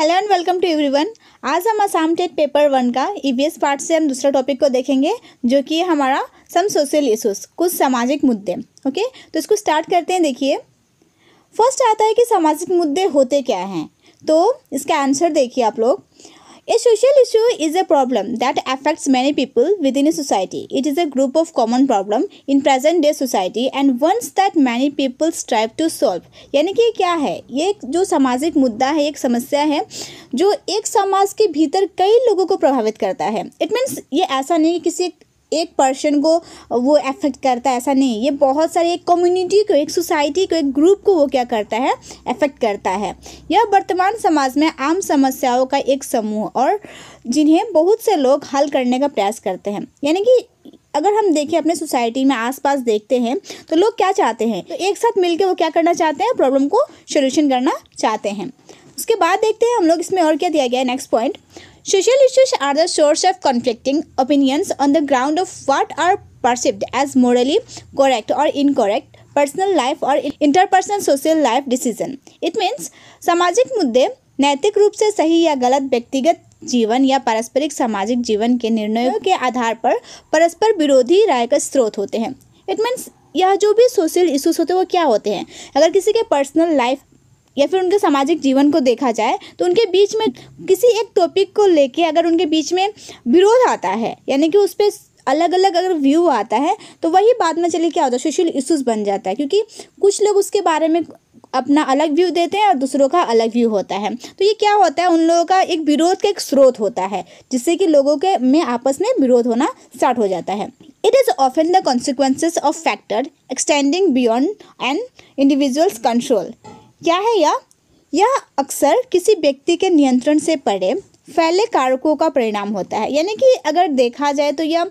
Hello and welcome to everyone आज हम Assam TET paper one का ईवीएस e पार्ट से हम दूसरा टॉपिक को देखेंगे जो कि हमारा सम सोशल इशूज कुछ सामाजिक मुद्दे ओके तो इसको स्टार्ट करते हैं देखिए फर्स्ट आता है कि सामाजिक मुद्दे होते क्या हैं तो इसका आंसर देखिए आप लोग A social issue is a problem that affects many people within a society. It is a group of common problem in present day society and ones that many people strive to solve. यानी कि क्या है ये जो सामाजिक मुद्दा है एक समस्या है जो एक समाज के भीतर कई लोगों को प्रभावित करता है इट मीन्स ये ऐसा नहीं कि किसी एक पर्सन को वो अफेक्ट करता है ऐसा नहीं ये बहुत सारे एक कम्युनिटी को एक सोसाइटी को एक ग्रुप को वो क्या करता है अफेक्ट करता है यह वर्तमान समाज में आम समस्याओं का एक समूह और जिन्हें बहुत से लोग हल करने का प्रयास करते हैं यानी कि अगर हम देखें अपने सोसाइटी में आसपास देखते हैं तो लोग क्या चाहते हैं तो एक साथ मिलकर वो क्या करना चाहते हैं प्रॉब्लम को सोल्यूशन करना चाहते हैं उसके बाद देखते हैं हम लोग इसमें और क्या दिया गया है next point Social issues are the source of conflicting opinions on the ground of what are perceived as morally correct or incorrect personal life और interpersonal social life decision it means सामाजिक मुद्दे नैतिक रूप से सही या गलत व्यक्तिगत जीवन या पारस्परिक सामाजिक जीवन के निर्णयों के आधार पर परस्पर विरोधी राय का स्रोत होते हैं इट मीन्स यह जो भी सोशल इशूज होते हैं वो क्या होते हैं अगर किसी के पर्सनल लाइफ या फिर उनके सामाजिक जीवन को देखा जाए तो उनके बीच में किसी एक टॉपिक को लेके अगर उनके बीच में विरोध आता है यानी कि उस पर अलग अलग अगर व्यू आता है तो वही बाद में चले क्या होता है सोशल इशूज़ बन जाता है क्योंकि कुछ लोग उसके बारे में अपना अलग व्यू देते हैं और दूसरों का अलग व्यू होता है तो ये क्या होता है उन लोगों का एक विरोध का एक स्रोत होता है जिससे कि लोगों के में आपस में विरोध होना स्टार्ट हो जाता है it is often the consequences of factor extending beyond an individuals control क्या है यह यह अक्सर किसी व्यक्ति के नियंत्रण से पड़े फैले कारकों का परिणाम होता है यानी कि अगर देखा जाए तो यह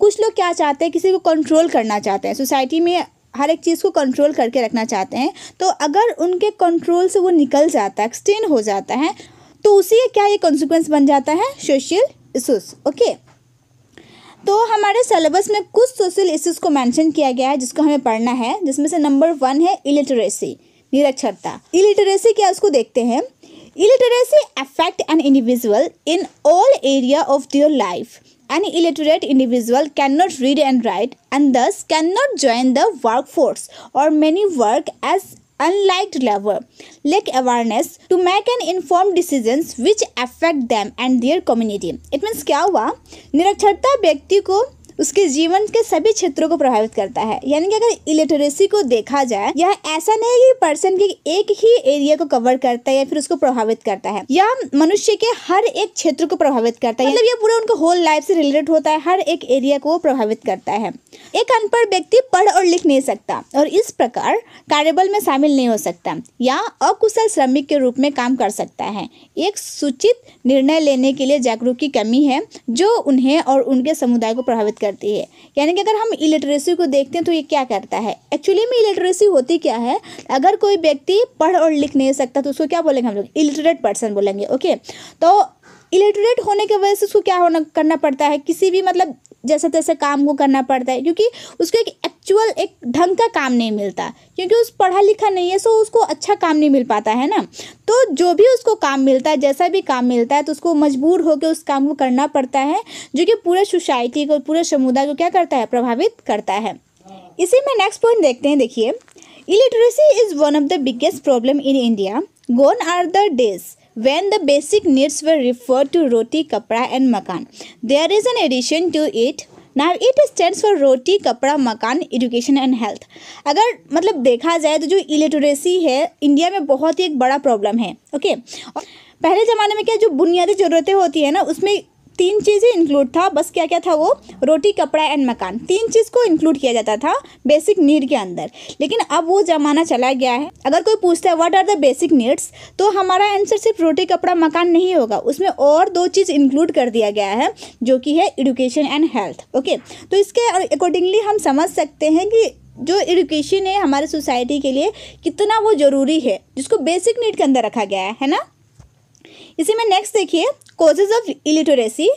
कुछ लोग क्या चाहते हैं किसी को कंट्रोल करना चाहते हैं सोसाइटी में हर एक चीज़ को कंट्रोल करके रखना चाहते हैं तो अगर उनके कंट्रोल से वो निकल जाता है एक्सटेंड हो जाता है तो उसी क्या ये कॉन्सिक्वेंस बन जाता है सोशल इशूज़ ओके तो हमारे सिलेबस में कुछ सोशल इशूज़ को मैंशन किया गया है जिसको हमें पढ़ना है जिसमें से नंबर वन है इलिटरेसी निरक्षरता इलिटरेसी क्या उसको देखते हैं illiteracy affect an individual in all area of their life an illiterate individual can not read and write and thus can not join the work force or many work as unlike लेवर lack awareness to make an inform decision which affect them and their community it means क्या हुआ निरक्षरता व्यक्ति को उसके जीवन के सभी क्षेत्रों को प्रभावित करता है यानी कि अगर इलिटरेसी को देखा जाए यह ऐसा नहीं है कि पर्सन के एक ही एरिया को कवर करता है या फिर उसको प्रभावित करता है यह मनुष्य के हर एक क्षेत्र को प्रभावित करता है मतलब यह पूरा उनका होल लाइफ से रिलेटेड होता है हर एक एरिया को प्रभावित करता है एक अनपढ़ व्यक्ति पढ़ और लिख नहीं सकता और इस प्रकार कार्यबल में शामिल नहीं हो सकता या अकुशल श्रमिक के रूप में काम कर सकता है एक सूचित निर्णय लेने के लिए जागरूक की कमी है जो उन्हें और उनके समुदाय को प्रभावित कर करती है यानी कि अगर हम इलिटरेसी को देखते हैं तो ये क्या करता है एक्चुअली में इलिटरेसी होती क्या है अगर कोई व्यक्ति पढ़ और लिख नहीं सकता तो उसको क्या बोलेंगे हम लोग इलिटरेट पर्सन बोलेंगे ओके तो इलिटरेट होने की वजह से उसको क्या होना करना पड़ता है किसी भी मतलब जैसे तैसे काम को करना पड़ता है क्योंकि उसको एक एक्चुअल एक ढंग का काम नहीं मिलता क्योंकि उस पढ़ा लिखा नहीं है सो उसको अच्छा काम नहीं मिल पाता है ना तो जो भी उसको काम मिलता है जैसा भी काम मिलता है तो उसको मजबूर होकर उस काम को करना पड़ता है जो कि पूरे सोसाइटी को पूरे समुदाय को क्या करता है प्रभावित करता है इसी में नेक्स्ट पॉइंट देखते हैं देखिए illiteracy is one of the biggest problem in India gone are the days when the basic needs were refer to roti kapda and makaan there is an addition to it now it stands for roti kapda makaan education and health अगर मतलब देखा जाए तो जो illiteracy है India में बहुत ही एक बड़ा प्रॉब्लम है ओके okay? पहले ज़माने में क्या जो बुनियादी ज़रूरतें होती है ना उसमें तीन चीज़ें इंक्लूड था बस क्या क्या था वो रोटी कपड़ा एंड मकान तीन चीज़ को इंक्लूड किया जाता था बेसिक नीड के अंदर लेकिन अब वो ज़माना चला गया है अगर कोई पूछता है what are the basic needs तो हमारा आंसर सिर्फ रोटी कपड़ा मकान नहीं होगा उसमें और दो चीज़ इंक्लूड कर दिया गया है जो कि है एडुकेशन एंड हेल्थ ओके तो इसके अकॉर्डिंगली हम समझ सकते हैं कि जो एडुकेशन है हमारे सोसाइटी के लिए कितना वो ज़रूरी है जिसको बेसिक नीड के अंदर रखा गया है है ना इसी में नेक्स्ट देखिए कोजेज ऑफ इलिटरेसी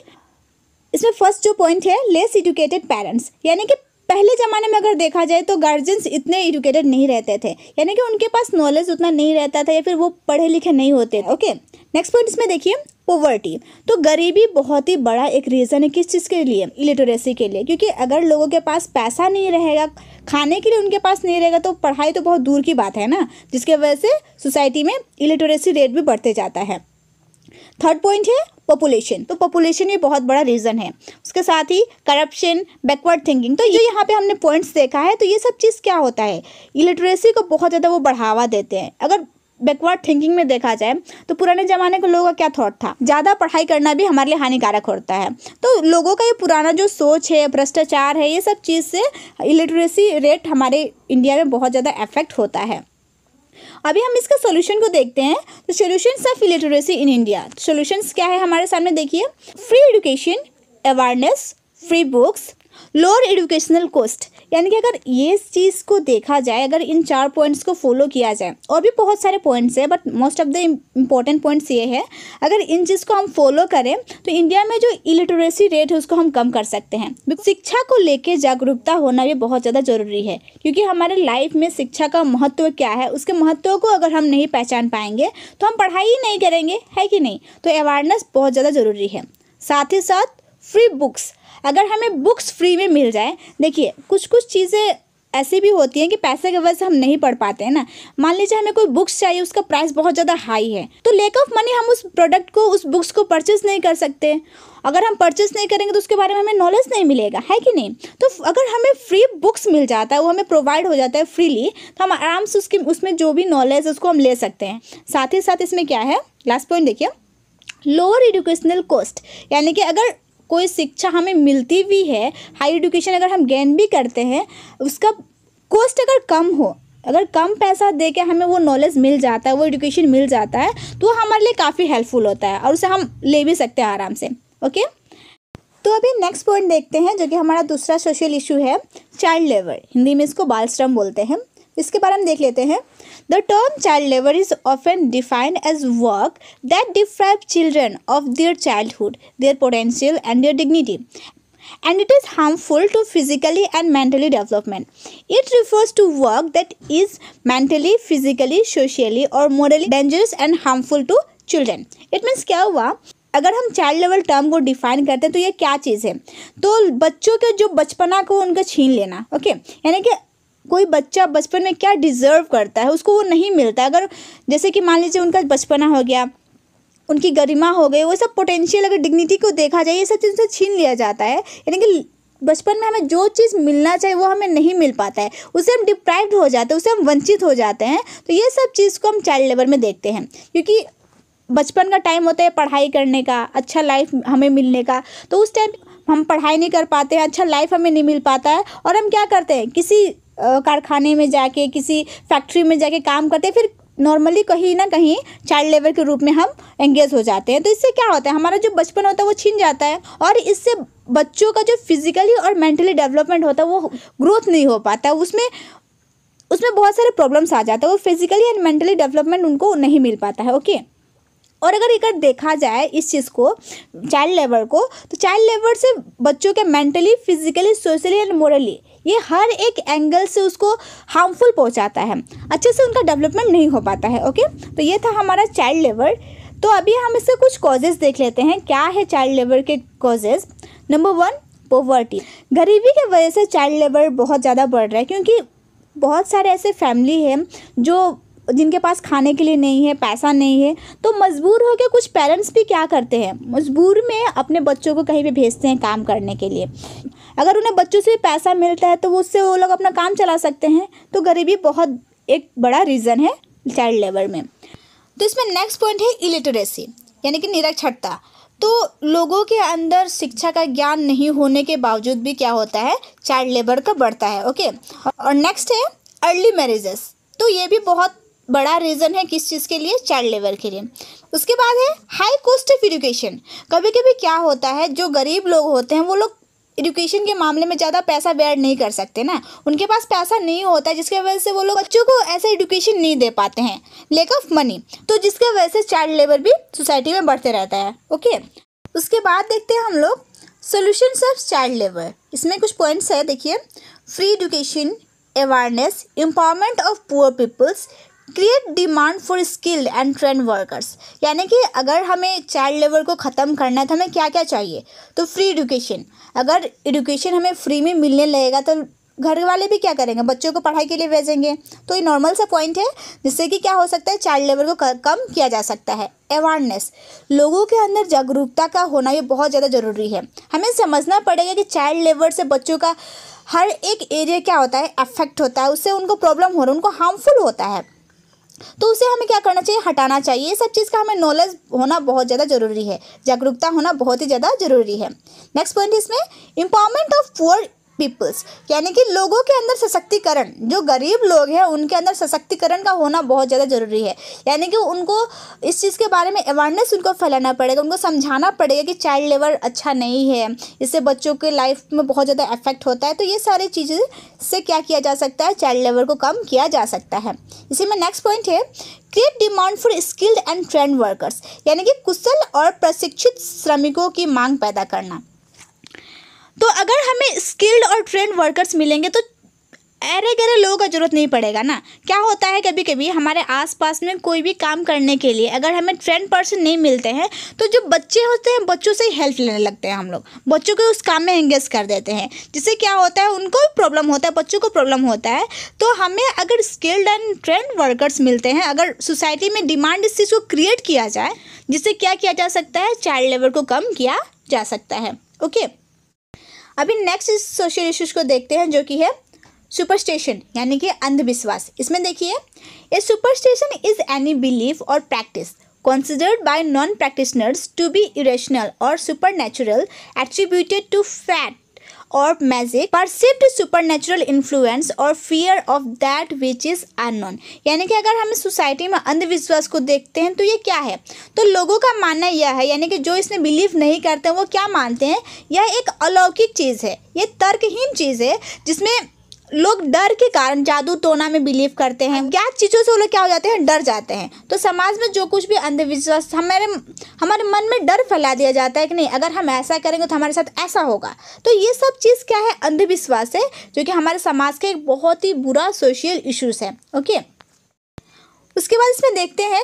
इसमें फर्स्ट जो पॉइंट है लेस एजुकेटेड पेरेंट्स यानी कि पहले ज़माने में अगर देखा जाए तो गार्जियंस इतने एजुकेटेड नहीं रहते थे यानी कि उनके पास नॉलेज उतना नहीं रहता था या फिर वो पढ़े लिखे नहीं होते ओके नेक्स्ट पॉइंट इसमें देखिए पोवर्टी तो गरीबी बहुत ही बड़ा एक रीज़न है किस चीज़ के लिए इलिटरेसी के लिए क्योंकि अगर लोगों के पास पैसा नहीं रहेगा खाने के लिए उनके पास नहीं रहेगा तो पढ़ाई तो बहुत दूर की बात है ना जिसके वजह से सोसाइटी में इलिटरेसी रेट भी बढ़ते जाता है थर्ड पॉइंट है पॉपुलेशन तो पॉपुलेशन ये बहुत बड़ा रीज़न है उसके साथ ही करप्शन बैकवर्ड थिंकिंग तो ये यहाँ पे हमने पॉइंट्स देखा है तो ये सब चीज़ क्या होता है इलिटरेसी को बहुत ज़्यादा वो बढ़ावा देते हैं अगर बैकवर्ड थिंकिंग में देखा जाए तो पुराने ज़माने के लोगों का क्या थॉट था ज़्यादा पढ़ाई करना भी हमारे लिए हानिकारक होता है तो लोगों का ये पुराना जो सोच है भ्रष्टाचार है ये सब चीज़ से इलिटरेसी रेट हमारे इंडिया में बहुत ज़्यादा इफेक्ट होता है अभी हम इसका सोल्यूशन को देखते हैं तो solution of illiteracy in India solutions क्या है हमारे सामने देखिए free education awareness free books lower educational cost यानी कि अगर ये चीज़ को देखा जाए अगर इन चार पॉइंट्स को फॉलो किया जाए और भी बहुत सारे पॉइंट्स हैं but most of the important points ये है अगर इन चीज़ को हम फॉलो करें तो इंडिया में जो इलिटरेसी रेट है उसको हम कम कर सकते हैं शिक्षा को लेकर जागरूकता होना भी बहुत ज़्यादा ज़रूरी है क्योंकि हमारे लाइफ में शिक्षा का महत्व क्या है उसके महत्व को अगर हम नहीं पहचान पाएंगे तो हम पढ़ाई ही नहीं करेंगे है कि नहीं तो अवेयरनेस बहुत ज़्यादा ज़रूरी है साथ ही साथ फ्री बुक्स अगर हमें बुक्स फ्री में मिल जाए देखिए कुछ कुछ चीज़ें ऐसी भी होती हैं कि पैसे की वजह से हम नहीं पढ़ पाते हैं ना मान लीजिए हमें कोई बुक्स चाहिए उसका प्राइस बहुत ज़्यादा हाई है तो लेक ऑफ मनी हम उस प्रोडक्ट को उस बुक्स को परचेस नहीं कर सकते अगर हम परचेस नहीं करेंगे तो उसके बारे में हमें नॉलेज नहीं मिलेगा है कि नहीं तो अगर हमें फ्री बुक्स मिल जाता है वो हमें प्रोवाइड हो जाता है फ्रीली तो हम आराम से उसके उसमें जो भी नॉलेज है उसको हम ले सकते हैं साथ ही साथ इसमें क्या है लास्ट पॉइंट देखिए लोअर एजुकेशनल कॉस्ट यानी कि अगर कोई शिक्षा हमें मिलती भी है हाई एडुकेशन अगर हम गेन भी करते हैं उसका कॉस्ट अगर कम हो अगर कम पैसा दे के हमें वो नॉलेज मिल जाता है वो एडुकेशन मिल जाता है तो हमारे लिए काफ़ी हेल्पफुल होता है और उसे हम ले भी सकते हैं आराम से ओके तो अभी नेक्स्ट पॉइंट देखते हैं जो कि हमारा दूसरा सोशल इशू है चाइल्ड लेबर हिंदी में इसको बाल श्रम बोलते हैं इसके बारे में देख लेते हैं the term child labour is often defined as work that deprive children of their hood their potential and their dignity and it is harmful to physically and mentally development it refers to work that is mentally physically socially or morally dangerous and harmful to children it means क्या हुआ अगर हम child लेवल term को डिफाइन करते हैं तो ये क्या चीज़ है तो बच्चों के जो बचपना को उनका छीन लेना ओके यानी कि कोई बच्चा बचपन में क्या डिज़र्व करता है उसको वो नहीं मिलता अगर जैसे कि मान लीजिए उनका बचपना हो गया उनकी गरिमा हो गई वो सब पोटेंशियल अगर डिग्निटी को देखा जाए ये सब चीज़ उनसे छीन लिया जाता है यानी कि बचपन में हमें जो चीज़ मिलना चाहिए वो हमें नहीं मिल पाता है उसे हम डिप्राइव्ड हो जाते हैं उससे हम वंचित हो जाते हैं तो ये सब चीज़ को हम चाइल्ड लेबर में देखते हैं क्योंकि बचपन का टाइम होता है पढ़ाई करने का अच्छा लाइफ हमें मिलने का तो उस टाइम हम पढ़ाई नहीं कर पाते हैं अच्छा लाइफ हमें नहीं मिल पाता है और हम क्या करते हैं किसी कारखाने में जाके किसी फैक्ट्री में जाके काम करते हैं फिर नॉर्मली कहीं ना कहीं चाइल्ड लेबर के रूप में हम एंगेज हो जाते हैं तो इससे क्या होता है हमारा जो बचपन होता है वो छिन जाता है और इससे बच्चों का जो फिजिकली और मेंटली डेवलपमेंट होता है वो ग्रोथ नहीं हो पाता है उसमें उसमें बहुत सारे प्रॉब्लम्स आ जाते हैं वो फिजिकली एंड मेंटली डेवलपमेंट उनको नहीं मिल पाता है ओके और अगर एक देखा जाए इस चीज़ को चाइल्ड लेबर को तो चाइल्ड लेबर से बच्चों के mentally physically socially and morally ये हर एक एंगल से उसको हार्मफुल पहुंचाता है अच्छे से उनका डेवलपमेंट नहीं हो पाता है ओके तो ये था हमारा चाइल्ड लेबर तो अभी हम इससे कुछ कॉजेज़ देख लेते हैं क्या है चाइल्ड लेबर के कॉजेज़ नंबर वन पोवर्टी गरीबी के वजह से चाइल्ड लेबर बहुत ज़्यादा बढ़ रहा है क्योंकि बहुत सारे ऐसे फैमिली हैं जो जिनके पास खाने के लिए नहीं है पैसा नहीं है तो मजबूर होकर कुछ पेरेंट्स भी क्या करते हैं मजबूर में अपने बच्चों को कहीं भी भेजते हैं काम करने के लिए अगर उन्हें बच्चों से पैसा मिलता है तो उससे वो लोग अपना काम चला सकते हैं तो गरीबी बहुत एक बड़ा रीज़न है चाइल्ड लेबर में तो इसमें नेक्स्ट पॉइंट है इलिटरेसी यानी कि निरक्षरता तो लोगों के अंदर शिक्षा का ज्ञान नहीं होने के बावजूद भी क्या होता है चाइल्ड लेबर का बढ़ता है ओके और नेक्स्ट है अर्ली मैरिजेस तो ये भी बहुत बड़ा रीज़न है किस चीज़ के लिए चाइल्ड लेबर के लिए उसके बाद है हाई कॉस्ट ऑफ एजुकेशन कभी कभी क्या होता है जो गरीब लोग होते हैं वो लोग एजुकेशन के मामले में ज़्यादा पैसा बैड नहीं कर सकते ना उनके पास पैसा नहीं होता है जिसके वजह से वो लोग बच्चों को ऐसा एजुकेशन नहीं दे पाते हैं लेक ऑफ मनी तो जिसके वजह से चाइल्ड लेबर भी सोसाइटी में बढ़ते रहता है ओके उसके बाद देखते हैं हम लोग सोल्यूशन ऑफ चाइल्ड लेबर इसमें कुछ पॉइंट्स है देखिए free education awareness empowerment of poor peoples create demand for skilled and trained workers यानी कि अगर हमें चाइल्ड लेबर को ख़त्म करना है तो हमें क्या क्या चाहिए तो फ्री एडुकेशन अगर एडुकेशन हमें फ्री में मिलने लगेगा तो घर वाले भी क्या करेंगे बच्चों को पढ़ाई के लिए भेजेंगे तो ये नॉर्मल सा पॉइंट है जिससे कि क्या हो सकता है चाइल्ड लेबर को कम किया जा सकता है अवेयरनेस लोगों के अंदर जागरूकता का होना ये बहुत ज़्यादा ज़रूरी है हमें समझना पड़ेगा कि चाइल्ड लेबर से बच्चों का हर एक एरिया क्या होता है अफेक्ट होता है उससे उनको प्रॉब्लम हो रहा है उनको हार्मफुल होता है तो उसे हमें क्या करना चाहिए हटाना चाहिए ये सब चीज़ का हमें नॉलेज होना बहुत ज़्यादा ज़रूरी है जागरूकता होना बहुत ही ज़्यादा ज़रूरी है नेक्स्ट पॉइंट इसमें इम्पावरमेंट ऑफ पुअर पीपल्स यानी कि लोगों के अंदर सशक्तिकरण जो गरीब लोग हैं उनके अंदर सशक्तिकरण का होना बहुत ज़्यादा ज़रूरी है यानी कि उनको इस चीज़ के बारे में अवेयरनेस उनको फैलाना पड़ेगा उनको समझाना पड़ेगा कि चाइल्ड लेबर अच्छा नहीं है इससे बच्चों के लाइफ में बहुत ज़्यादा इफेक्ट होता है तो ये सारी चीज़ें से क्या किया जा सकता है चाइल्ड लेबर को कम किया जा सकता है इसी में नेक्स्ट पॉइंट है create demand for skilled and trained workers यानी कि कुशल और प्रशिक्षित श्रमिकों की मांग पैदा करना तो अगर हमें स्किल्ड और ट्रेंड वर्कर्स मिलेंगे तो अरे गरे लोगों का जरूरत नहीं पड़ेगा ना क्या होता है कभी कभी हमारे आसपास में कोई भी काम करने के लिए अगर हमें ट्रेंड पर्सन नहीं मिलते हैं तो जो बच्चे होते हैं बच्चों से हेल्प लेने लगते हैं हम लोग बच्चों को उस काम में एंगेज कर देते हैं जिससे क्या होता है उनको भी प्रॉब्लम होता है बच्चों को प्रॉब्लम होता है तो हमें अगर स्किल्ड एंड ट्रेंड वर्कर्स मिलते हैं अगर सोसाइटी में डिमांड इस चीज़ को क्रिएट किया जाए जिससे क्या किया जा सकता है चाइल्ड लेबर को कम किया जा सकता है ओके okay? अभी नेक्स्ट सोशल इश्यूज को देखते हैं जो कि है सुपरस्टेशन यानी कि अंधविश्वास इसमें देखिए a superstition is any belief or practice considered by non practitioners to be irrational or super natural attributed to fate or magic perceived supernatural influence or fear of that which is unknown यानी कि अगर हम society में अंधविश्वास को देखते हैं तो ये क्या है तो लोगों का मानना यह है यानी कि जो इसमें बिलीव नहीं करते हैं वो क्या मानते हैं यह एक अलौकिक चीज़ है ये तर्कहीन चीज़ है जिसमें लोग डर के कारण जादू टोना में बिलीव करते हैं क्या चीज़ों से वो लोग क्या हो जाते हैं डर जाते हैं तो समाज में जो कुछ भी अंधविश्वास हमारे हमारे मन में डर फैला दिया जाता है कि नहीं अगर हम ऐसा करेंगे तो हमारे साथ ऐसा होगा तो ये सब चीज़ क्या है अंधविश्वास है जो कि हमारे समाज का एक बहुत ही बुरा सोशल इशूज़ है ओके उसके बाद इसमें देखते हैं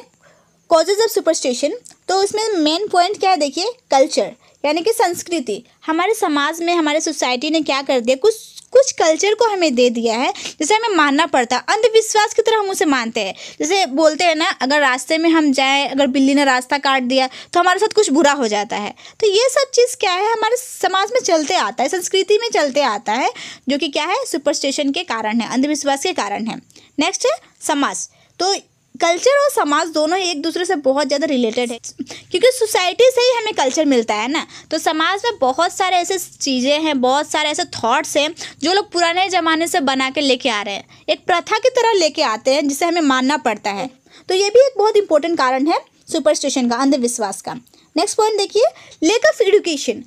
कॉजेज ऑफ सुपरस्टिशन तो इसमें मेन पॉइंट क्या है देखिए कल्चर यानी कि संस्कृति हमारे समाज में हमारे सोसाइटी ने क्या कर दिया कुछ कुछ कल्चर को हमें दे दिया है जिसे हमें मानना पड़ता है अंधविश्वास की तरह हम उसे मानते हैं जैसे बोलते हैं ना अगर रास्ते में हम जाएँ अगर बिल्ली ने रास्ता काट दिया तो हमारे साथ कुछ बुरा हो जाता है तो ये सब चीज़ क्या है हमारे समाज में चलते आता है संस्कृति में चलते आता है जो कि क्या है सुपरस्टिशन के कारण है अंधविश्वास के कारण है नेक्स्ट है समाज तो कल्चर और समाज दोनों ही एक दूसरे से बहुत ज़्यादा रिलेटेड है क्योंकि सोसाइटी से ही हमें कल्चर मिलता है ना तो समाज में बहुत सारे ऐसे चीज़ें हैं बहुत सारे ऐसे थॉट्स हैं जो लोग पुराने ज़माने से बना के लेके आ रहे हैं एक प्रथा की तरह लेके आते हैं जिसे हमें मानना पड़ता है तो ये भी एक बहुत इंपॉर्टेंट कारण है सुपरस्टिशन का अंधविश्वास का नेक्स्ट पॉइंट देखिए लेक ऑफ एडुकेशन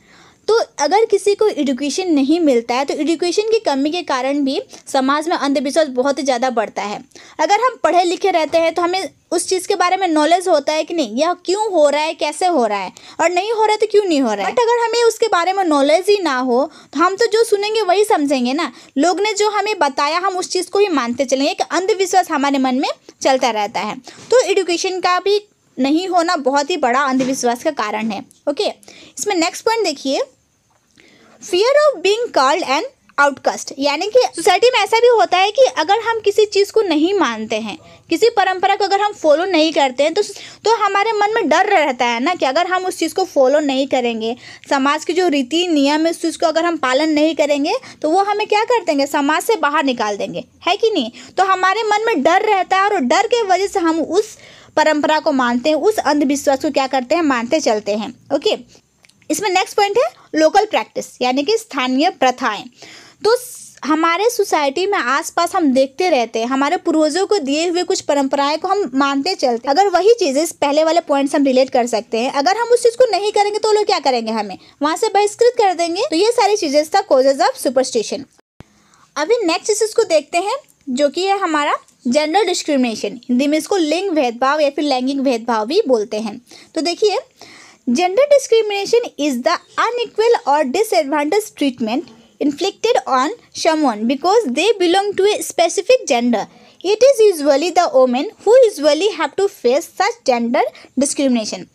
तो अगर किसी को एडुकेशन नहीं मिलता है तो एडुकेशन की कमी के कारण भी समाज में अंधविश्वास बहुत ही ज़्यादा बढ़ता है अगर हम पढ़े लिखे रहते हैं तो हमें उस चीज़ के बारे में नॉलेज होता है कि नहीं यह क्यों हो रहा है कैसे हो रहा है और नहीं हो रहा है तो क्यों नहीं हो रहा है बट अगर हमें उसके बारे में नॉलेज ही ना हो तो हम तो जो सुनेंगे वही समझेंगे ना लोग ने जो हमें बताया हम उस चीज़ को ही मानते चलेंगे एक अंधविश्वास हमारे मन में चलता रहता है तो एडुकेशन का भी नहीं होना बहुत ही बड़ा अंधविश्वास का कारण है ओके इसमें नेक्स्ट पॉइंट देखिए fear of being called and outcast यानी कि सोसाइटी में ऐसा भी होता है कि अगर हम किसी चीज़ को नहीं मानते हैं किसी परंपरा को अगर हम फॉलो नहीं करते हैं तो तो हमारे मन में डर रहता है ना कि अगर हम उस चीज़ को फॉलो नहीं करेंगे समाज के जो रीति नियम है उस चीज़ को अगर हम पालन नहीं करेंगे तो वो हमें क्या कर देंगे समाज से बाहर निकाल देंगे है कि नहीं तो हमारे मन में डर रहता है और डर के वजह से हम उस परंपरा को मानते हैं उस अंधविश्वास को क्या करते हैं मानते चलते हैं ओके इसमें नेक्स्ट पॉइंट है लोकल प्रैक्टिस यानी कि स्थानीय प्रथाएं तो हमारे सोसाइटी में आसपास हम देखते रहते हैं हमारे पूर्वजों को दिए हुए कुछ परंपराएं को हम मानते चलते अगर वही चीज़ें पहले वाले पॉइंट हम रिलेट कर सकते हैं अगर हम उस चीज़ को नहीं करेंगे तो लोग क्या करेंगे हमें वहाँ से बहिष्कृत कर देंगे तो ये सारी चीज़ें था कोजेज ऑफ सुपरस्टिशन अभी नेक्स्ट चीज़ को देखते हैं जो कि है हमारा जेंडर डिस्क्रिमिनेशन हिंदी में इसको लिंग भेदभाव या फिर लैंगिक भेदभाव भी बोलते हैं तो देखिए gender discrimination is the unequal or disadvantage treatment inflicted on women because they belong to a specific gender it is usually the women who usually have to face such gender discrimination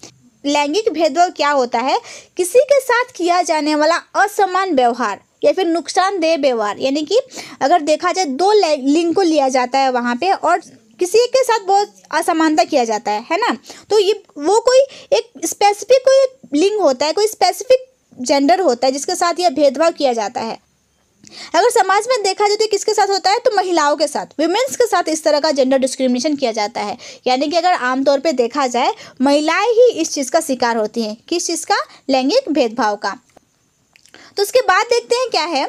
लैंगिक भेदभाव क्या होता है किसी के साथ किया जाने वाला असमान व्यवहार या फिर नुकसानदेह व्यवहार यानी कि अगर देखा जाए दो लिंग को लिया जाता है वहाँ पे और किसी के साथ बहुत असमानता किया जाता है है ना तो ये वो कोई एक स्पेसिफिक कोई लिंग होता है कोई स्पेसिफिक जेंडर होता है जिसके साथ यह भेदभाव किया जाता है अगर समाज में देखा जाए तो किसके साथ होता है तो महिलाओं के साथ वुमेन्स के साथ इस तरह का जेंडर डिस्क्रिमिनेशन किया जाता है यानी कि अगर आमतौर पर देखा जाए महिलाएं ही इस चीज़ का शिकार होती हैं किस चीज़ का लैंगिक भेदभाव का तो उसके बाद देखते हैं क्या है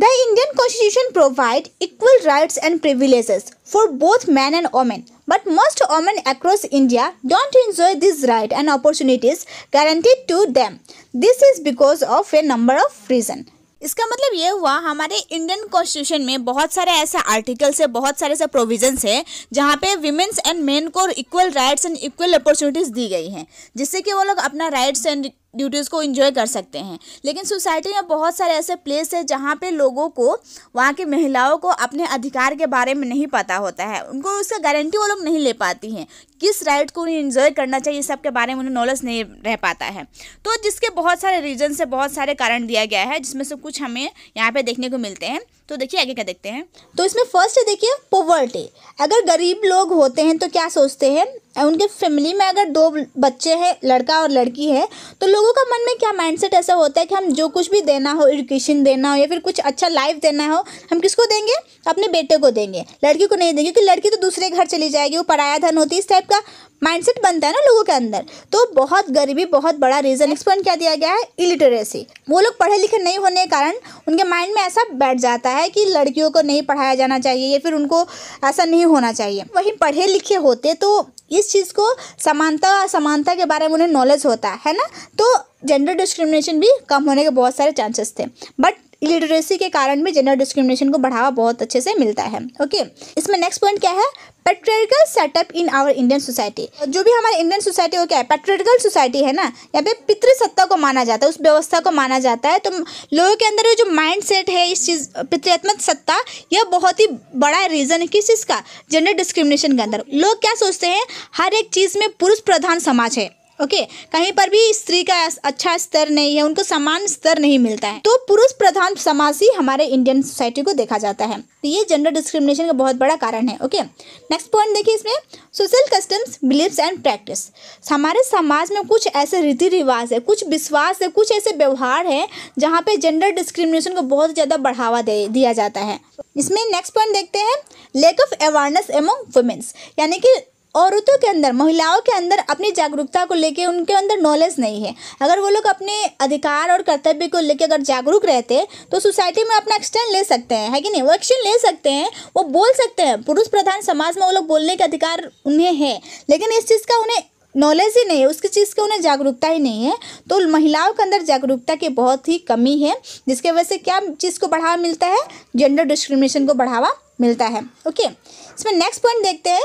the Indian constitution provide equal rights and privileges for both man and women but most women across India don't enjoy this right and opportunities guaranteed to them this is because of a number of reason इसका मतलब ये हुआ हमारे Indian constitution में बहुत सारे ऐसे articles है बहुत सारे ऐसे प्रोविजंस है जहाँ पे विमेंस एंड मेन को equal rights and equal opportunities दी गई हैं जिससे कि वो लोग अपना राइट्स एंड ड्यूटीज़ को इन्जॉय कर सकते हैं लेकिन सोसाइटी में बहुत सारे ऐसे प्लेस है जहाँ पे लोगों को वहाँ की महिलाओं को अपने अधिकार के बारे में नहीं पता होता है उनको उसका गारंटी वो लोग नहीं ले पाती हैं किस राइट को उन्हें इन्जॉय करना चाहिए सब के बारे में उन्हें नॉलेज नहीं रह पाता है तो जिसके बहुत सारे रीजन से बहुत सारे कारण दिया गया है जिसमें से कुछ हमें यहाँ पर देखने को मिलते हैं तो देखिए आगे क्या देखते हैं तो इसमें फर्स्ट है देखिए पोवर्टी अगर गरीब लोग होते हैं तो क्या सोचते हैं उनके फैमिली में अगर दो बच्चे हैं लड़का और लड़की है तो लोगों का मन में क्या माइंडसेट ऐसा होता है कि हम जो कुछ भी देना हो एजुकेशन देना हो या फिर कुछ अच्छा लाइफ देना हो हम किसको देंगे अपने बेटे को देंगे लड़की को नहीं देंगे क्योंकि लड़की तो दूसरे घर चली जाएगी वो पढ़ाया धन होती है इस टाइप का माइंडसेट बनता है ना लोगों के अंदर तो बहुत गरीबी बहुत बड़ा रीज़न एक्सप्लेन क्या दिया गया है इलिटरेसी वो लोग पढ़े लिखे नहीं होने के कारण उनके माइंड में ऐसा बैठ जाता है है कि लड़कियों को नहीं पढ़ाया जाना चाहिए या फिर उनको ऐसा नहीं होना चाहिए वहीं पढ़े लिखे होते तो इस चीज़ को समानता समानता के बारे में उन्हें नॉलेज होता है ना तो जेंडर डिस्क्रिमिनेशन भी कम होने के बहुत सारे चांसेस थे बट इलिटरेसी के कारण भी जेंडर डिस्क्रिमिनेशन को बढ़ावा बहुत अच्छे से मिलता है ओके इसमें नेक्स्ट पॉइंट क्या है patriarchal setup in our Indian society जो भी हमारे इंडियन सोसाइटी हो क्या है पेट्रेटिकल सोसाइटी है ना यहाँ पे पितृसत्ता को माना जाता है उस व्यवस्था को माना जाता है तो लोगों के अंदर जो माइंड सेट है इस चीज़ पितृत्मक सत्ता यह बहुत ही बड़ा रीज़न है किस चीज़ का जेंडर डिस्क्रिमिनेशन के अंदर लोग क्या सोचते हैं हर एक चीज़ में पुरुष प्रधान समाज है ओके कहीं पर भी स्त्री का अच्छा स्तर नहीं है उनको समान स्तर नहीं मिलता है तो पुरुष प्रधान समाज ही हमारे इंडियन सोसाइटी को देखा जाता है तो ये जेंडर डिस्क्रिमिनेशन का बहुत बड़ा कारण है ओके नेक्स्ट पॉइंट देखिए इसमें social customs beliefs and practice हमारे समाज में कुछ ऐसे रीति रिवाज है कुछ विश्वास है कुछ ऐसे व्यवहार है जहाँ पे जेंडर डिस्क्रिमिनेशन को बहुत ज़्यादा बढ़ावा दे दिया जाता है इसमें नेक्स्ट पॉइंट देखते हैं lack of awareness among womens यानी कि औरतों के अंदर महिलाओं के अंदर अपनी जागरूकता को लेके उनके अंदर नॉलेज नहीं है अगर वो लोग अपने अधिकार और कर्तव्य को लेके अगर जागरूक रहते तो सोसाइटी में अपना एक्शन ले सकते हैं है कि नहीं वो एक्शन ले सकते हैं वो बोल सकते हैं पुरुष प्रधान समाज में वो लोग बोलने के अधिकार उन्हें है लेकिन इस चीज़ का उन्हें नॉलेज ही नहीं है उसकी चीज़ की उन्हें जागरूकता ही नहीं है तो महिलाओं के अंदर जागरूकता की बहुत ही कमी है जिसके वजह से क्या चीज़ को बढ़ावा मिलता है जेंडर डिस्क्रिमिनेशन को बढ़ावा मिलता है ओके इसमें नेक्स्ट पॉइंट देखते हैं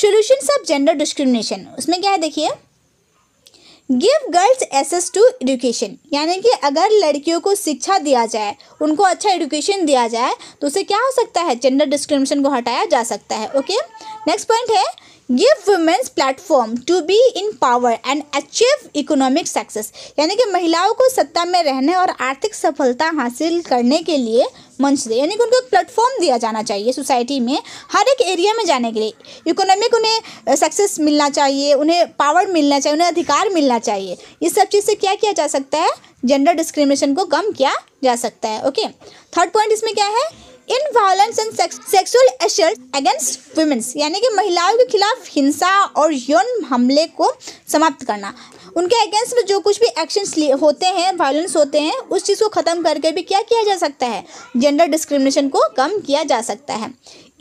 सोल्यूशन ऑफ जेंडर डिस्क्रिमिनेशन उसमें क्या है देखिए give girls access to education यानी कि अगर लड़कियों को शिक्षा दिया जाए उनको अच्छा एडुकेशन दिया जाए तो उसे क्या हो सकता है जेंडर डिस्क्रिमिनेशन को हटाया जा सकता है ओके नेक्स्ट पॉइंट है give womens platform to be in power and achieve economic success यानी कि महिलाओं को सत्ता में रहने और आर्थिक सफलता हासिल करने के लिए मंच दे यानी कि उनको एक प्लेटफॉर्म दिया जाना चाहिए सोसाइटी में हर एक एरिया में जाने के लिए इकोनॉमिक उन्हें सक्सेस मिलना चाहिए उन्हें पावर मिलना चाहिए उन्हें अधिकार मिलना चाहिए इस सब चीज़ से क्या किया जा सकता है जेंडर डिस्क्रिमिनेशन को कम किया जा सकता है ओके थर्ड पॉइंट इसमें क्या है in violence and sexual assault against womens यानी कि महिलाओं के खिलाफ हिंसा और यौन हमले को समाप्त करना उनके अगेंस्ट में जो कुछ भी एक्शंस होते हैं वायलेंस होते हैं उस चीज़ को ख़त्म करके भी क्या किया जा सकता है जेंडर डिस्क्रिमिनेशन को कम किया जा सकता है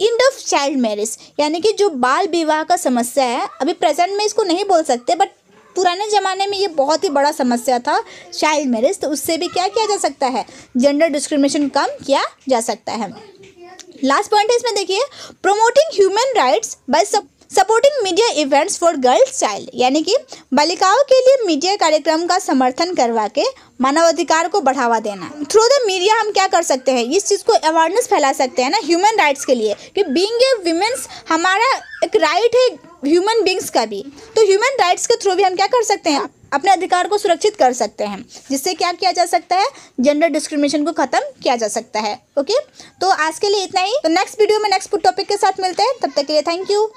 इंड ऑफ चाइल्ड मैरिज यानी कि जो बाल विवाह का समस्या है अभी प्रेजेंट में इसको नहीं बोल सकते बट पुराने ज़माने में ये बहुत ही बड़ा समस्या था चाइल्ड मैरिज तो उससे भी क्या किया जा सकता है जेंडर डिस्क्रिमिनेशन कम किया जा सकता है लास्ट पॉइंट है इसमें देखिए promoting human rights by supporting media events for girls child यानी कि बालिकाओं के लिए मीडिया कार्यक्रम का समर्थन करवा के मानवाधिकार को बढ़ावा देना थ्रू द मीडिया हम क्या कर सकते हैं इस चीज़ को अवेयरनेस फैला सकते हैं ना ह्यूमन राइट्स के लिए कि बींग ए वीमेंस हमारा एक राइट है ह्यूमन बींग्स का भी तो ह्यूमन राइट्स के थ्रू भी हम क्या कर सकते हैं अपने अधिकार को सुरक्षित कर सकते हैं जिससे क्या किया जा सकता है जेंडर डिस्क्रिमिनेशन को खत्म किया जा सकता है ओके तो आज के लिए इतना ही तो नेक्स्ट वीडियो में नेक्स्ट टॉपिक के साथ मिलते हैं तब तक के लिए थैंक यू